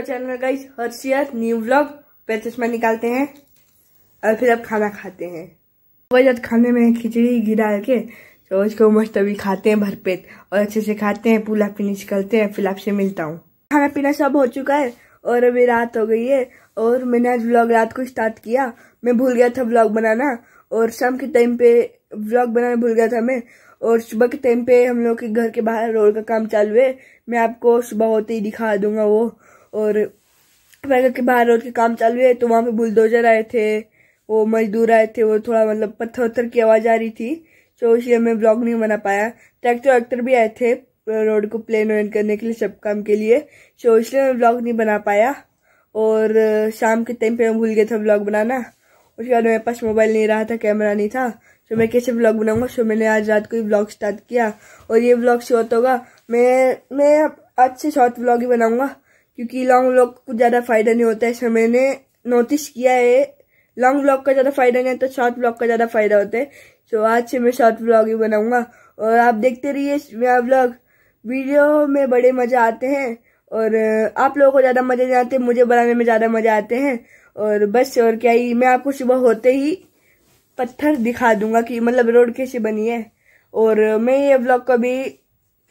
और channel guys हर्षियत new blog पैसे चश्मा निकालते हैं और फिर अब खाना खाते हैं जब खाने में खिचड़ी गिरा के तो उसको मस्त अभी खाते हैं भरपेट और अच्छे से खाते हैं पूरा फिनिश करते हैं फिर आपसे मिलता हूँ खाना पीना सब हो चुका है और अभी रात हो गई है और मैंने आज ब्लॉग रात को स्टार्ट किया मैं भूल गया था ब्लॉग बनाना और शाम के टाइम पे ब्लॉग बनाना भूल गया था मैं और सुबह के टाइम पे हम लोग के घर के बाहर रोड का काम चालू है मैं आपको सुबह होते ही दिखा दूंगा वो और मेरे घर के बाहर रोड के काम चालू है तो वहाँ पे बुलडोजर आए थे वो मजदूर आए थे वो थोड़ा मतलब पत्थर उत्थर की आवाज़ आ रही थी तो इसलिए मैं ब्लॉग नहीं बना पाया ट्रैक्टर वैक्टर भी आए थे रोड को प्लेन वेन करने के लिए सब काम के लिए तो इसलिए मैं ब्लॉग नहीं बना पाया और शाम के टाइम पे मैं भूल गया था ब्लॉग बनाना उसके बाद मेरे पास मोबाइल नहीं रहा था कैमरा नहीं था तो मैं कैसे ब्लॉग बनाऊंगा सो मैंने आज रात को ही ब्लॉग स्टार्ट किया और ये ब्लॉग शॉर्ट होगा मैं मैं अच्छे शॉर्ट ब्लॉग ही बनाऊंगा क्योंकि लॉन्ग व्लॉग को ज़्यादा फायदा नहीं होता है इसमें मैंने नोटिस किया है लॉन्ग व्लॉग का ज़्यादा फायदा नहीं है तो शॉर्ट ब्लॉग का ज़्यादा फायदा होता है तो आज से मैं शॉर्ट ब्लॉग ही बनाऊंगा और आप देखते रहिए मेरा ब्लॉग वीडियो में बड़े मज़े आते हैं और आप लोगों को ज़्यादा मज़े नहीं आते मुझे बनाने में ज़्यादा मजा आते हैं और बस और क्या ही मैं आपको सुबह होते ही पत्थर दिखा दूंगा कि मतलब रोड कैसे बनी है और मैं ये ब्लॉग को भी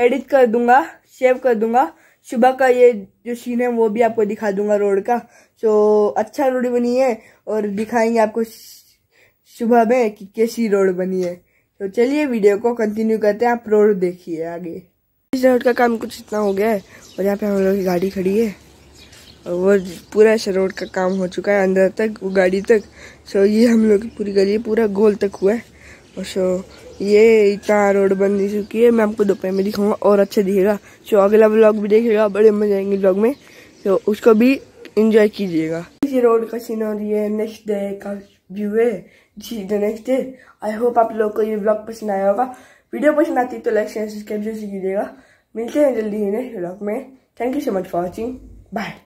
एडिट कर दूंगा सेव कर दूंगा सुबह का ये जो सीन है वो भी आपको दिखा दूंगा रोड का सो अच्छा रोड बनी है और दिखाएंगे आपको सुबह में कि कैसी रोड बनी है तो चलिए वीडियो को कंटिन्यू करते हैं आप रोड देखिए आगे इस रोड का काम कुछ इतना हो गया है और यहाँ पे हम लोग की गाड़ी खड़ी है और वो पूरा ऐसा रोड का काम हो चुका है अंदर तक वो गाड़ी तक सो ये हम लोग की पूरी गली पूरा गोल तक हुआ है और सो ये इतना रोड बन नहीं चुकी है मैं आपको दोपहर में दिखाऊंगा और अच्छा दिखेगा सो अगला ब्लॉग भी देखेगा बड़े मजे आएंगे ब्लॉग में तो उसको भी इंजॉय कीजिएगा इसी रोड का और है नेक्स्ट डे का व्यू है जी the next day I hope आप लोग को ये ब्लॉग पसंद आया होगा वीडियो पसंद आती तो लाइक शेयर सब्सक्राइब जरूर कीजिएगा मिलते हैं जल्दी ही नेक्स्ट ब्लॉग में thank you so much for watching bye